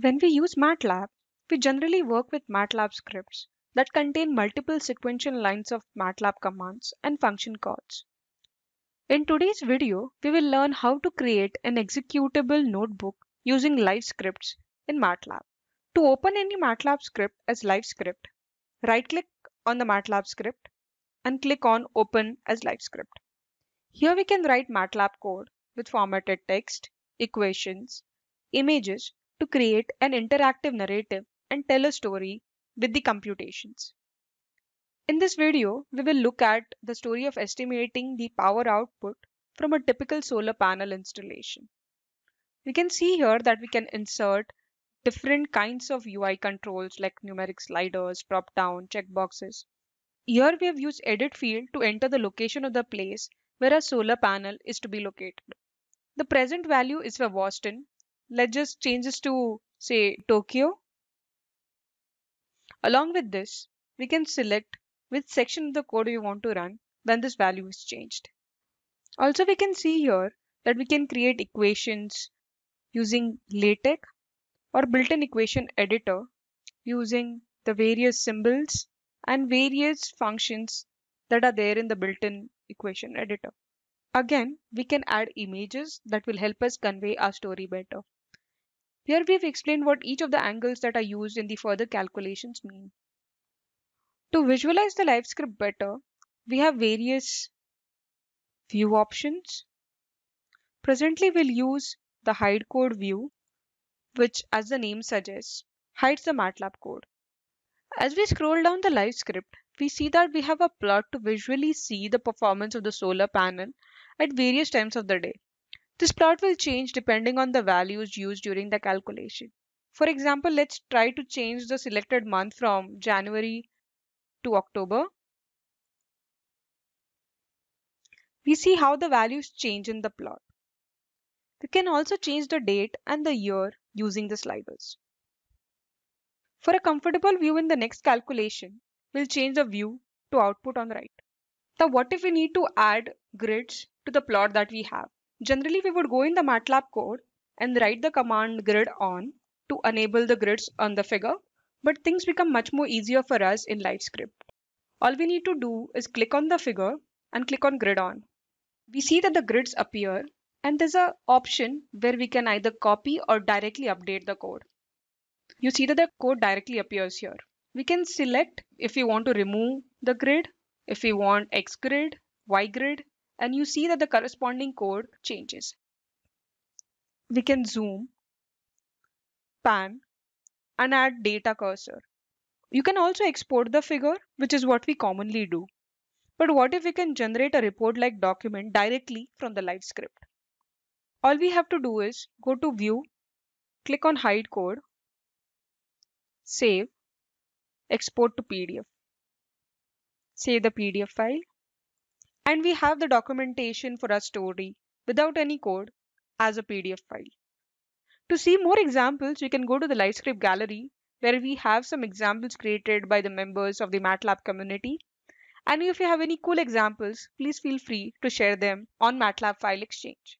When we use MATLAB, we generally work with MATLAB scripts that contain multiple sequential lines of MATLAB commands and function calls. In today's video, we will learn how to create an executable notebook using live scripts in MATLAB. To open any MATLAB script as live script, right-click on the MATLAB script and click on Open as live script. Here we can write MATLAB code with formatted text, equations, images, to create an interactive narrative and tell a story with the computations. In this video, we will look at the story of estimating the power output from a typical solar panel installation. We can see here that we can insert different kinds of UI controls like numeric sliders, drop down, checkboxes. Here we have used edit field to enter the location of the place where a solar panel is to be located. The present value is for Boston let's just change this to say Tokyo. Along with this, we can select which section of the code we want to run when this value is changed. Also, we can see here that we can create equations using LaTeX or built-in equation editor using the various symbols and various functions that are there in the built-in equation editor. Again, we can add images that will help us convey our story better. Here we've explained what each of the angles that are used in the further calculations mean. To visualize the live script better, we have various view options. Presently, we'll use the hide code view, which as the name suggests, hides the MATLAB code. As we scroll down the live script, we see that we have a plot to visually see the performance of the solar panel at various times of the day. This plot will change depending on the values used during the calculation. For example, let's try to change the selected month from January to October. We see how the values change in the plot. We can also change the date and the year using the sliders. For a comfortable view in the next calculation, we'll change the view to output on the right. Now what if we need to add grids to the plot that we have? Generally, we would go in the MATLAB code and write the command grid on to enable the grids on the figure, but things become much more easier for us in LightScript. All we need to do is click on the figure and click on grid on. We see that the grids appear and there's an option where we can either copy or directly update the code. You see that the code directly appears here. We can select if we want to remove the grid, if we want X grid, Y grid, and you see that the corresponding code changes. We can zoom, pan, and add data cursor. You can also export the figure, which is what we commonly do. But what if we can generate a report-like document directly from the live script? All we have to do is go to View, click on Hide Code, Save, Export to PDF. Save the PDF file and we have the documentation for our story without any code as a PDF file. To see more examples, you can go to the LiveScript gallery where we have some examples created by the members of the MATLAB community. And if you have any cool examples, please feel free to share them on MATLAB File Exchange.